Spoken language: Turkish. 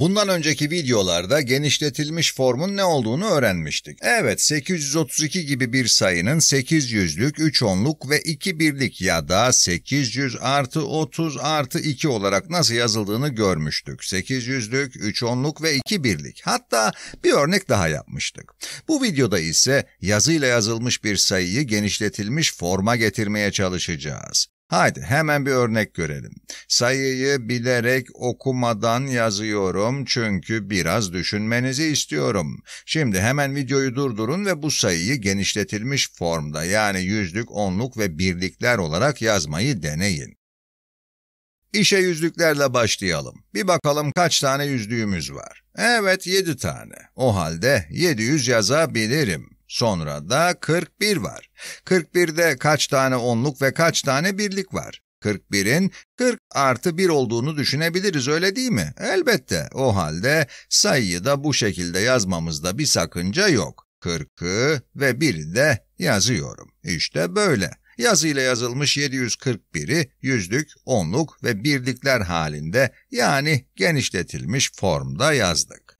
Bundan önceki videolarda genişletilmiş formun ne olduğunu öğrenmiştik. Evet 832 gibi bir sayının 800'lük, 3 onluk ve 2 birlik ya da 800 artı 30 artı 2 olarak nasıl yazıldığını görmüştük. 800'lük, 3 onluk ve 2 birlik. Hatta bir örnek daha yapmıştık. Bu videoda ise yazıyla yazılmış bir sayıyı genişletilmiş forma getirmeye çalışacağız. Haydi hemen bir örnek görelim. Sayıyı bilerek okumadan yazıyorum çünkü biraz düşünmenizi istiyorum. Şimdi hemen videoyu durdurun ve bu sayıyı genişletilmiş formda yani yüzlük, onluk ve birlikler olarak yazmayı deneyin. İşe yüzlüklerle başlayalım. Bir bakalım kaç tane yüzlüğümüz var. Evet 7 tane. O halde 700 yazabilirim. Sonra da 41 var. 41'de kaç tane onluk ve kaç tane birlik var? 41'in 40 artı 1 olduğunu düşünebiliriz öyle değil mi? Elbette. O halde sayıyı da bu şekilde yazmamızda bir sakınca yok. 40'ı ve 1'i de yazıyorum. İşte böyle. Yazıyla yazılmış 741'i yüzlük, onluk ve birlikler halinde yani genişletilmiş formda yazdık.